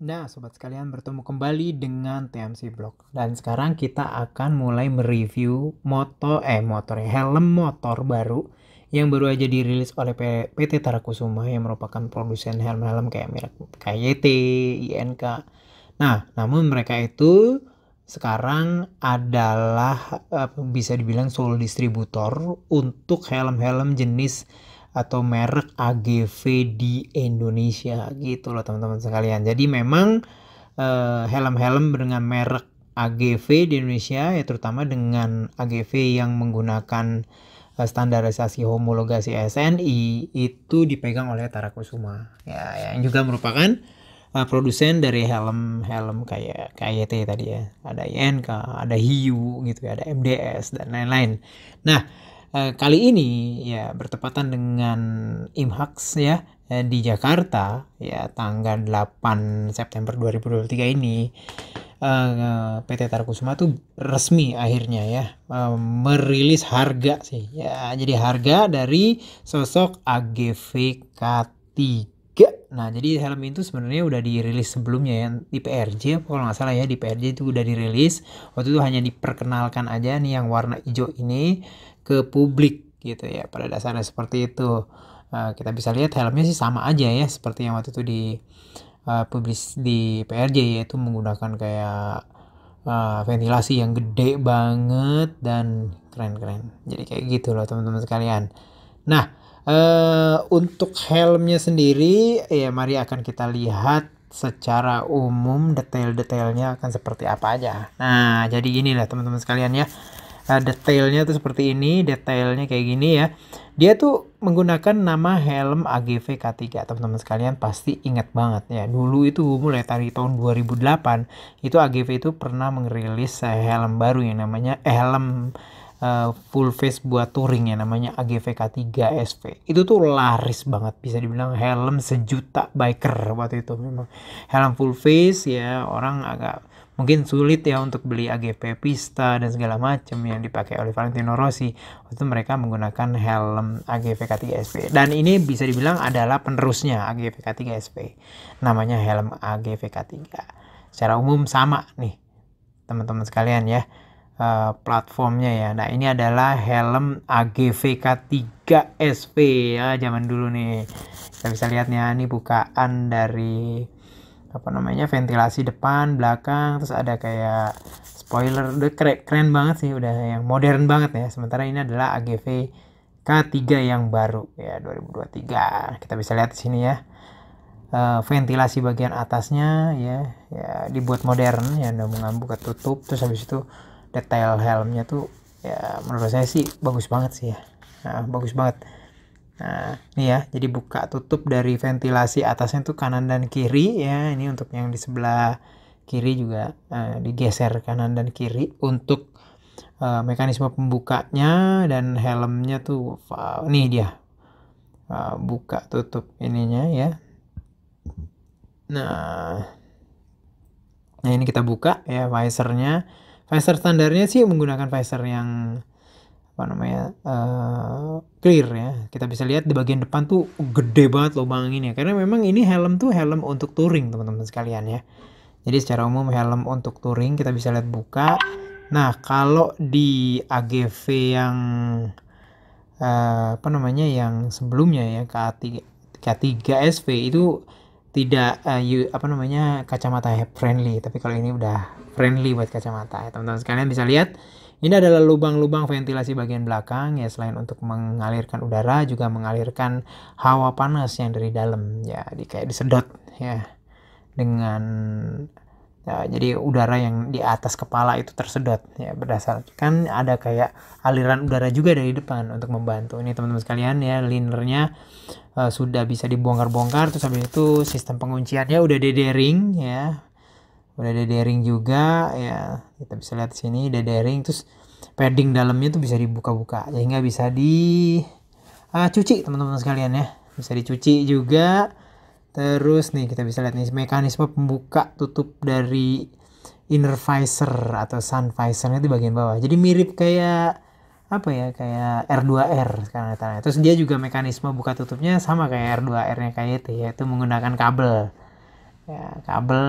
Nah, sobat sekalian bertemu kembali dengan TMC Blog. Dan sekarang kita akan mulai mereview motor eh motor ya, helm motor baru yang baru aja dirilis oleh PT Tarakusuma yang merupakan produsen helm-helm kayak merek KYT, INK. Nah, namun mereka itu sekarang adalah eh, bisa dibilang sole distributor untuk helm-helm jenis atau merek AGV di Indonesia gitu loh teman-teman sekalian. Jadi memang eh, helm-helm dengan merek AGV di Indonesia ya terutama dengan AGV yang menggunakan eh, standarisasi homologasi SNI itu dipegang oleh Tarakusuma ya yang juga merupakan uh, produsen dari helm-helm kayak kayak tadi ya ada INK ada Hiu gitu ya ada MDS dan lain-lain nah uh, kali ini ya bertepatan dengan imhax ya eh, di Jakarta ya tanggal 8 September 2023 ini uh, eh, PT Tarkusuma tuh resmi akhirnya ya uh, merilis harga sih ya jadi harga dari sosok AGV K3 Nah, jadi helm itu sebenarnya udah dirilis sebelumnya ya di PRJ kalau nggak salah ya di PRJ itu udah dirilis. Waktu itu hanya diperkenalkan aja nih yang warna hijau ini ke publik gitu ya. Pada dasarnya seperti itu. Uh, kita bisa lihat helmnya sih sama aja ya seperti yang waktu itu di uh, publis di PRJ yaitu menggunakan kayak uh, ventilasi yang gede banget dan keren-keren. Jadi kayak gitu loh teman-teman sekalian. Nah, Eh, untuk helmnya sendiri, ya mari akan kita lihat secara umum detail-detailnya akan seperti apa aja. Nah, jadi inilah teman-teman sekalian ya. Uh, detailnya tuh seperti ini, detailnya kayak gini ya. Dia tuh menggunakan nama helm AGV K3. Teman-teman sekalian pasti ingat banget ya. Dulu itu mulai dari tahun 2008, itu AGV itu pernah merilis helm baru yang namanya eh, helm Eh, full face buat touring ya namanya AGVK 3 SV itu tuh laris banget bisa dibilang helm sejuta biker waktu itu memang helm full face ya orang agak mungkin sulit ya untuk beli AGV pista dan segala macam yang dipakai oleh Valentino Rossi itu mereka menggunakan helm AGVK 3 SV dan ini bisa dibilang adalah penerusnya AGVK 3 SV namanya helm AGVK 3 secara umum sama nih teman-teman sekalian ya Eh, platformnya ya. Nah ini adalah helm agvk 3 sp ya zaman dulu nih. Kita bisa lihat nih, ya, ini bukaan dari apa namanya ventilasi depan, belakang, terus ada kayak spoiler, udah keren, keren banget sih, udah yang modern banget ya. Sementara ini adalah AGV K3 yang baru ya 2023. Kita bisa lihat di sini ya. Uh, ventilasi bagian atasnya ya ya dibuat modern ya udah mengambu ketutup terus habis itu detail helmnya tuh ya menurut saya sih bagus banget sih ya nah, bagus banget nah ini ya jadi buka tutup dari ventilasi atasnya tuh kanan dan kiri ya ini untuk yang di sebelah kiri juga uh, digeser kanan dan kiri untuk uh, mekanisme pembukanya dan helmnya tuh wow, nih dia uh, buka tutup ininya ya nah nah ini kita buka ya visornya Visor standarnya sih menggunakan visor yang apa namanya uh, clear ya kita bisa lihat di bagian depan tuh gede banget lubang ini ya. karena memang ini helm tuh helm untuk touring teman-teman sekalian ya jadi secara umum helm untuk touring kita bisa lihat buka nah kalau di AGV yang uh, apa namanya yang sebelumnya ya K3 K3 SV itu tidak uh, eh, you, apa namanya kacamata friendly tapi kalau ini udah friendly buat kacamata ya teman-teman sekalian bisa lihat ini adalah lubang-lubang ventilasi bagian belakang ya selain untuk mengalirkan udara juga mengalirkan hawa panas yang dari dalam ya di kayak disedot ya dengan ya, jadi udara yang di atas kepala itu tersedot ya berdasarkan kan ada kayak aliran udara juga dari depan untuk membantu ini teman-teman sekalian ya linernya uh, sudah bisa dibongkar-bongkar terus habis itu sistem pengunciannya udah dedering ya udah dedering juga ya kita bisa lihat sini dedering terus padding dalamnya tuh bisa dibuka-buka sehingga bisa di uh, cuci teman-teman sekalian ya bisa dicuci juga Terus nih kita bisa lihat nih mekanisme pembuka tutup dari inner visor atau sun visor di bagian bawah. Jadi mirip kayak apa ya kayak R2R sekarang tanya. Terus dia juga mekanisme buka tutupnya sama kayak R2R-nya kayak itu yaitu menggunakan kabel. Ya, kabel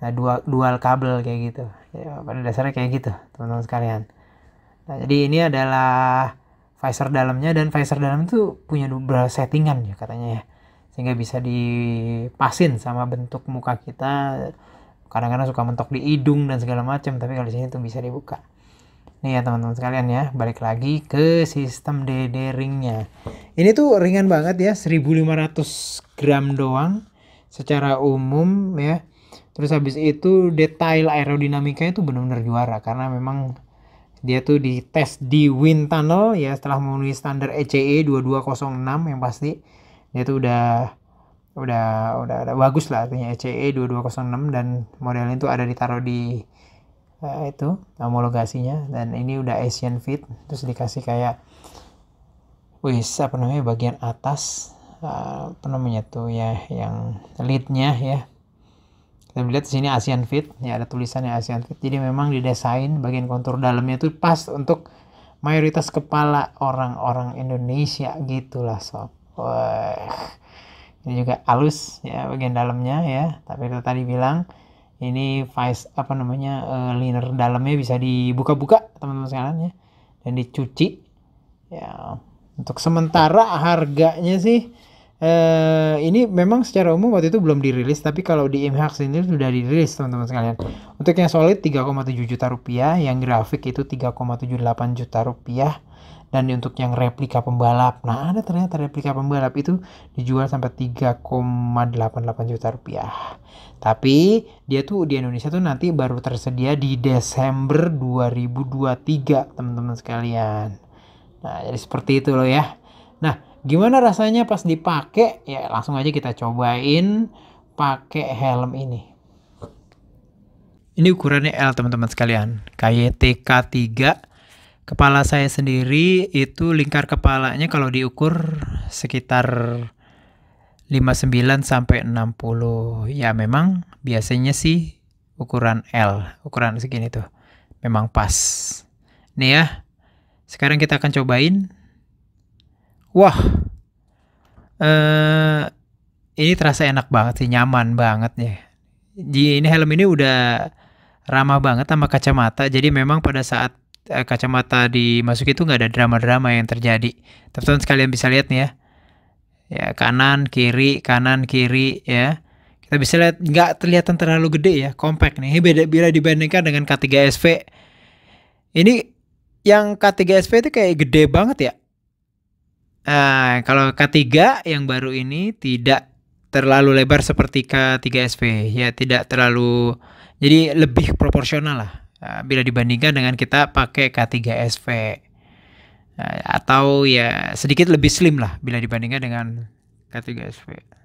eh, dua dual kabel kayak gitu. Ya, pada dasarnya kayak gitu, teman-teman sekalian. Nah, jadi ini adalah visor dalamnya dan visor dalam itu punya beberapa settingan ya katanya ya sehingga bisa dipasin sama bentuk muka kita kadang-kadang suka mentok di hidung dan segala macam tapi kalau di sini tuh bisa dibuka nih ya teman-teman sekalian ya balik lagi ke sistem DD ringnya ini tuh ringan banget ya 1500 gram doang secara umum ya terus habis itu detail aerodinamikanya itu benar-benar juara karena memang dia tuh dites di wind tunnel ya setelah memenuhi standar ECE 2206 e yang pasti itu udah udah udah, ada bagus lah artinya ECE 2206 e dan modelnya itu ada ditaruh di uh, itu homologasinya dan ini udah Asian Fit terus dikasih kayak wis apa namanya bagian atas uh, apa namanya tuh ya yang leadnya ya kita lihat di sini Asian Fit ya ada tulisannya Asian Fit jadi memang didesain bagian kontur dalamnya itu pas untuk mayoritas kepala orang-orang Indonesia gitulah sob Wah. Ini juga halus ya bagian dalamnya ya. Tapi itu tadi bilang ini vice apa namanya uh, liner dalamnya bisa dibuka-buka teman-teman sekalian ya dan dicuci ya untuk sementara harganya sih eh, ini memang secara umum waktu itu belum dirilis tapi kalau di Imhax ini sudah dirilis teman-teman sekalian untuk yang solid 3,7 juta rupiah yang grafik itu 3,78 juta rupiah dan untuk yang replika pembalap nah ada ternyata replika pembalap itu dijual sampai 3,88 juta rupiah tapi dia tuh di Indonesia tuh nanti baru tersedia di Desember 2023 teman-teman sekalian nah jadi seperti itu loh ya nah gimana rasanya pas dipakai ya langsung aja kita cobain pakai helm ini ini ukurannya L teman-teman sekalian KYT K3 kepala saya sendiri itu lingkar kepalanya kalau diukur sekitar 59 sampai 60. Ya memang biasanya sih ukuran L, ukuran segini tuh. Memang pas. Nih ya. Sekarang kita akan cobain. Wah. Eh ini terasa enak banget sih, nyaman banget ya. Ini helm ini udah ramah banget sama kacamata. Jadi memang pada saat Eh, kacamata dimasuki itu nggak ada drama-drama yang terjadi. Teman-teman sekalian bisa lihat nih ya. Ya, kanan, kiri, kanan, kiri ya. Kita bisa lihat nggak terlihat terlalu gede ya, compact nih. beda bila dibandingkan dengan K3SV. Ini yang K3SV itu kayak gede banget ya. Nah, kalau K3 yang baru ini tidak terlalu lebar seperti K3SV. Ya, tidak terlalu jadi lebih proporsional lah Ah, bila dibandingkan dengan kita pakai K3SV ah, atau ya sedikit lebih slim lah bila dibandingkan dengan K3SV.